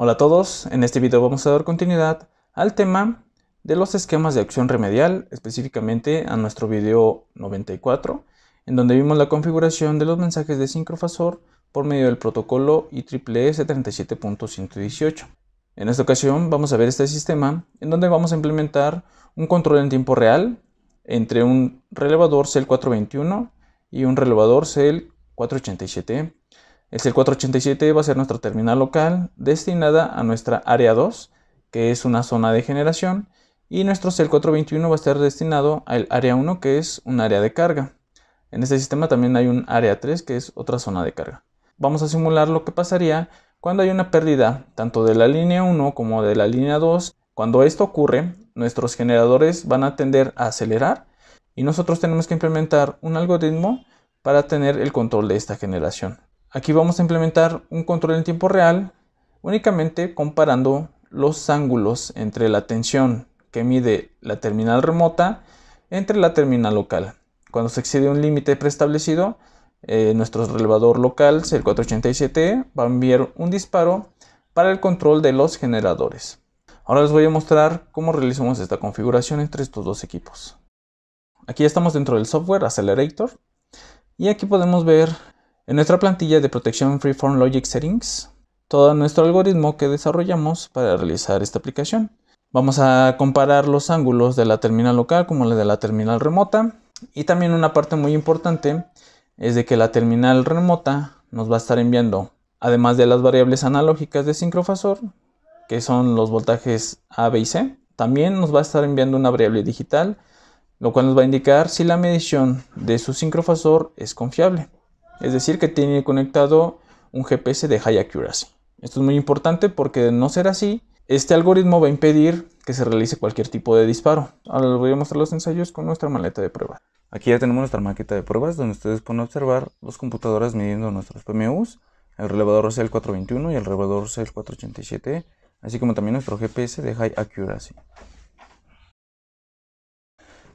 Hola a todos, en este video vamos a dar continuidad al tema de los esquemas de acción remedial, específicamente a nuestro video 94, en donde vimos la configuración de los mensajes de sincrofasor por medio del protocolo IEEE 37.118. En esta ocasión vamos a ver este sistema en donde vamos a implementar un control en tiempo real entre un relevador CEL 421 y un relevador CEL 487 el CEL 487 va a ser nuestra terminal local destinada a nuestra área 2, que es una zona de generación, y nuestro CEL 421 va a estar destinado al área 1, que es un área de carga. En este sistema también hay un área 3, que es otra zona de carga. Vamos a simular lo que pasaría cuando hay una pérdida tanto de la línea 1 como de la línea 2. Cuando esto ocurre, nuestros generadores van a tender a acelerar y nosotros tenemos que implementar un algoritmo para tener el control de esta generación. Aquí vamos a implementar un control en tiempo real únicamente comparando los ángulos entre la tensión que mide la terminal remota entre la terminal local. Cuando se excede un límite preestablecido, eh, nuestro relevador local, el 487, va a enviar un disparo para el control de los generadores. Ahora les voy a mostrar cómo realizamos esta configuración entre estos dos equipos. Aquí estamos dentro del software Accelerator y aquí podemos ver en nuestra plantilla de protección Freeform Logic Settings, todo nuestro algoritmo que desarrollamos para realizar esta aplicación. Vamos a comparar los ángulos de la terminal local como la de la terminal remota. Y también una parte muy importante es de que la terminal remota nos va a estar enviando, además de las variables analógicas de sincrofasor, que son los voltajes A, B y C, también nos va a estar enviando una variable digital, lo cual nos va a indicar si la medición de su sincrofasor es confiable es decir, que tiene conectado un GPS de high accuracy. Esto es muy importante porque de no ser así, este algoritmo va a impedir que se realice cualquier tipo de disparo. Ahora les voy a mostrar los ensayos con nuestra maleta de pruebas. Aquí ya tenemos nuestra maqueta de pruebas donde ustedes pueden observar dos computadoras midiendo nuestros PMUs, el relevador el 421 y el relevador el 487, así como también nuestro GPS de high accuracy.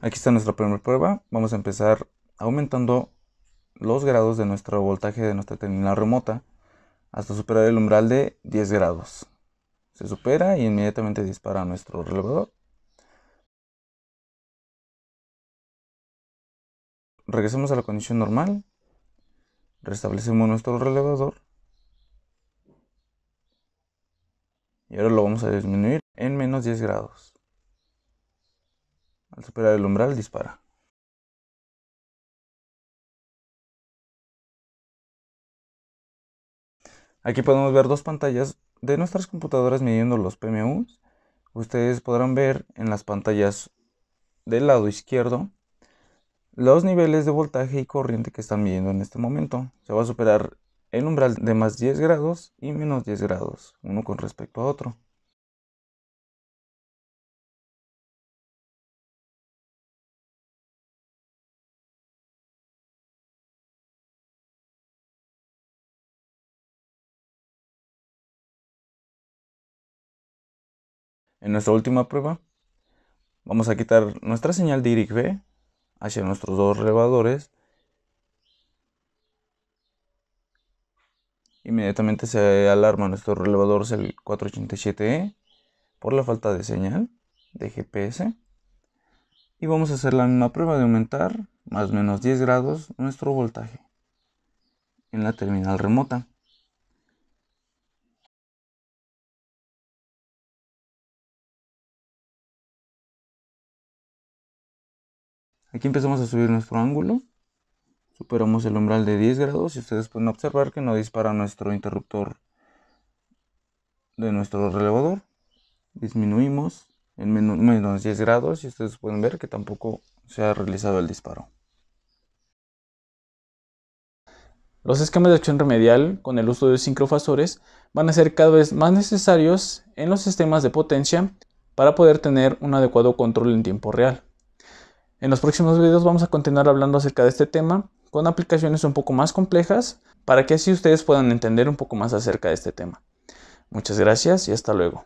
Aquí está nuestra primera prueba. Vamos a empezar aumentando los grados de nuestro voltaje de nuestra terminal remota hasta superar el umbral de 10 grados. Se supera y inmediatamente dispara nuestro relevador. Regresamos a la condición normal. Restablecemos nuestro relevador. Y ahora lo vamos a disminuir en menos 10 grados. Al superar el umbral dispara. Aquí podemos ver dos pantallas de nuestras computadoras midiendo los PMUs. Ustedes podrán ver en las pantallas del lado izquierdo los niveles de voltaje y corriente que están midiendo en este momento. Se va a superar el umbral de más 10 grados y menos 10 grados, uno con respecto a otro. En nuestra última prueba, vamos a quitar nuestra señal de IRIC B hacia nuestros dos relevadores. Inmediatamente se alarma nuestro relevador el 487E e, por la falta de señal de GPS. Y vamos a hacer la misma prueba de aumentar más o menos 10 grados nuestro voltaje en la terminal remota. Aquí empezamos a subir nuestro ángulo. Superamos el umbral de 10 grados y ustedes pueden observar que no dispara nuestro interruptor de nuestro relevador. Disminuimos en menos 10 grados y ustedes pueden ver que tampoco se ha realizado el disparo. Los esquemas de acción remedial con el uso de sincrofasores van a ser cada vez más necesarios en los sistemas de potencia para poder tener un adecuado control en tiempo real. En los próximos videos vamos a continuar hablando acerca de este tema con aplicaciones un poco más complejas para que así ustedes puedan entender un poco más acerca de este tema. Muchas gracias y hasta luego.